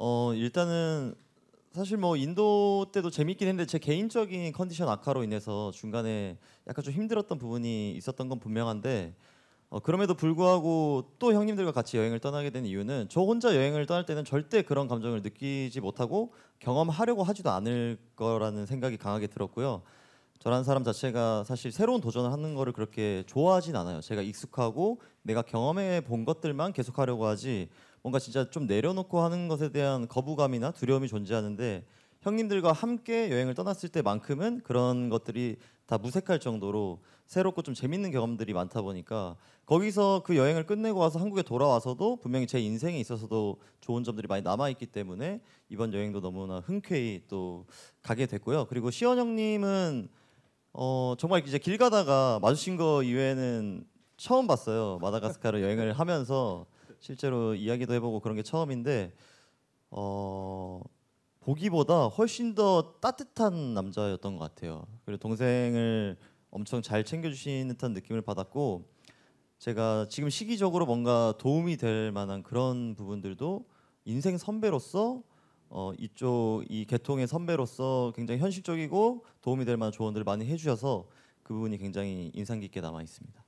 어 일단은 사실 뭐 인도 때도 재밌긴 했는데 제 개인적인 컨디션 악화로 인해서 중간에 약간 좀 힘들었던 부분이 있었던 건 분명한데 어, 그럼에도 불구하고 또 형님들과 같이 여행을 떠나게 된 이유는 저 혼자 여행을 떠날 때는 절대 그런 감정을 느끼지 못하고 경험하려고 하지도 않을 거라는 생각이 강하게 들었고요. 저라 사람 자체가 사실 새로운 도전을 하는 거를 그렇게 좋아하진 않아요. 제가 익숙하고 내가 경험해 본 것들만 계속하려고 하지 뭔가 진짜 좀 내려놓고 하는 것에 대한 거부감이나 두려움이 존재하는데 형님들과 함께 여행을 떠났을 때만큼은 그런 것들이 다 무색할 정도로 새롭고 좀 재밌는 경험들이 많다 보니까 거기서 그 여행을 끝내고 와서 한국에 돌아와서도 분명히 제 인생에 있어서도 좋은 점들이 많이 남아 있기 때문에 이번 여행도 너무나 흔쾌히 또 가게 됐고요. 그리고 시원 형님은 어 정말 이제 길 가다가 마주친 거 이외에는 처음 봤어요. 마다가스카르 여행을 하면서 실제로 이야기도 해보고 그런 게 처음인데 어 보기보다 훨씬 더 따뜻한 남자였던 것 같아요. 그리고 동생을 엄청 잘 챙겨주시는 듯한 느낌을 받았고 제가 지금 시기적으로 뭔가 도움이 될 만한 그런 부분들도 인생 선배로서 어, 이쪽 이 계통의 선배로서 굉장히 현실적이고 도움이 될 만한 조언들을 많이 해주셔서 그 부분이 굉장히 인상 깊게 남아 있습니다.